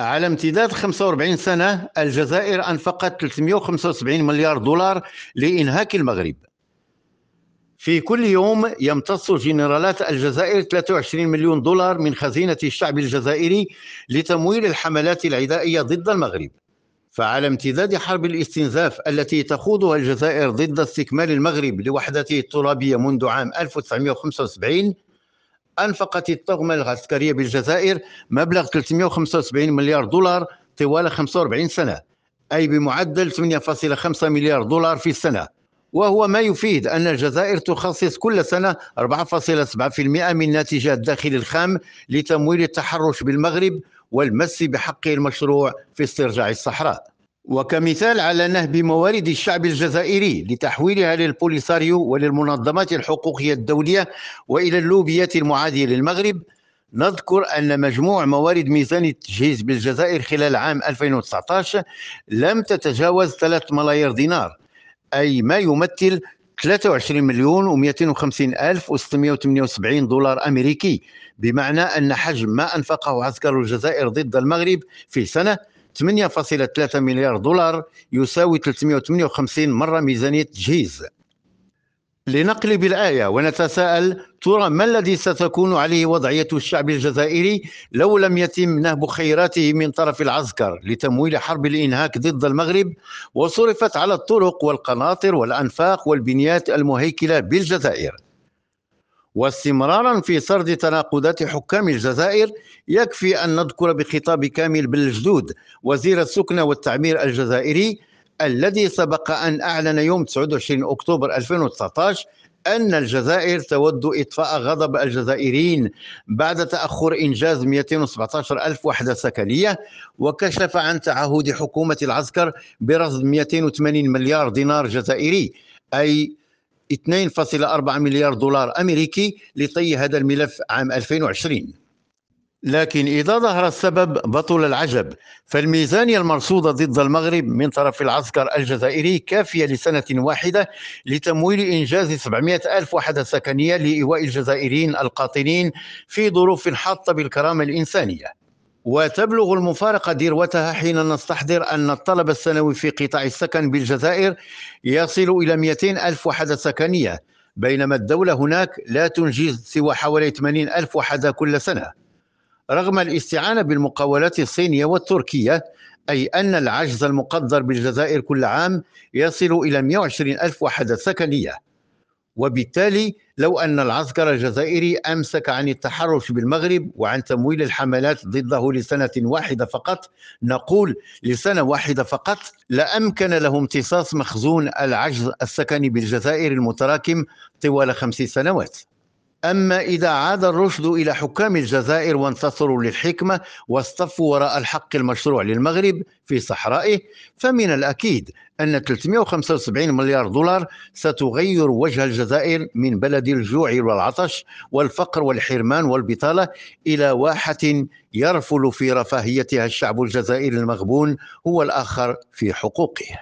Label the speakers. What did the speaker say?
Speaker 1: على امتداد 45 سنة الجزائر أنفقت 375 مليار دولار لإنهاك المغرب في كل يوم يمتص جنرالات الجزائر 23 مليون دولار من خزينة الشعب الجزائري لتمويل الحملات العدائية ضد المغرب فعلى امتداد حرب الاستنزاف التي تخوضها الجزائر ضد استكمال المغرب لوحدته الترابية منذ عام 1975 أنفقت الطغمة العسكرية بالجزائر مبلغ 375 مليار دولار طوال 45 سنة أي بمعدل 8.5 مليار دولار في السنة وهو ما يفيد أن الجزائر تخصص كل سنة 4.7% من ناتجها الداخلي الخام لتمويل التحرش بالمغرب والمس بحق المشروع في استرجاع الصحراء وكمثال على نهب موارد الشعب الجزائري لتحويلها للبوليساريو وللمنظمات الحقوقية الدولية وإلى اللوبيات المعادية للمغرب نذكر أن مجموع موارد ميزان التجهيز بالجزائر خلال عام 2019 لم تتجاوز 3 ملايير دينار أي ما يمثل 23 مليون و250 ألف و678 دولار أمريكي بمعنى أن حجم ما أنفقه عسكر الجزائر ضد المغرب في سنة 8.3 مليار دولار يساوي 358 مرة ميزانية جيز لنقلب الآية ونتساءل ترى ما الذي ستكون عليه وضعية الشعب الجزائري لو لم يتم نهب خيراته من طرف العسكر لتمويل حرب الإنهاك ضد المغرب وصرفت على الطرق والقناطر والأنفاق والبنيات المهيكلة بالجزائر واستمرارا في سرد تناقضات حكام الجزائر يكفي أن نذكر بخطاب كامل بالجدود وزير السكنة والتعمير الجزائري الذي سبق أن أعلن يوم 29 أكتوبر 2019 أن الجزائر تود إطفاء غضب الجزائريين بعد تأخر إنجاز 217 ألف وحدة سكنية وكشف عن تعهد حكومة العسكر برصد 280 مليار دينار جزائري أي 2.4 مليار دولار امريكي لطي هذا الملف عام 2020 لكن اذا ظهر السبب بطل العجب فالميزانيه المرصوده ضد المغرب من طرف العسكر الجزائري كافيه لسنه واحده لتمويل انجاز 700 الف وحده سكنيه لايواء الجزائريين القاطنين في ظروف حاطه بالكرامه الانسانيه وتبلغ المفارقة ذروتها حين نستحضر أن الطلب السنوي في قطاع السكن بالجزائر يصل إلى 200 ألف وحدة سكنية بينما الدولة هناك لا تنجز سوى حوالي 80 ألف وحدة كل سنة رغم الاستعانة بالمقاولات الصينية والتركية أي أن العجز المقدر بالجزائر كل عام يصل إلى 120 ألف وحدة سكنية وبالتالي لو أن العسكر الجزائري أمسك عن التحرش بالمغرب وعن تمويل الحملات ضده لسنة واحدة فقط نقول لسنة واحدة فقط لأمكن له امتصاص مخزون العجز السكني بالجزائر المتراكم طوال خمس سنوات أما إذا عاد الرشد إلى حكام الجزائر وانتصروا للحكمة واصطفوا وراء الحق المشروع للمغرب في صحرائه فمن الأكيد أن 375 مليار دولار ستغير وجه الجزائر من بلد الجوع والعطش والفقر والحرمان والبطالة إلى واحة يرفل في رفاهيتها الشعب الجزائري المغبون هو الآخر في حقوقه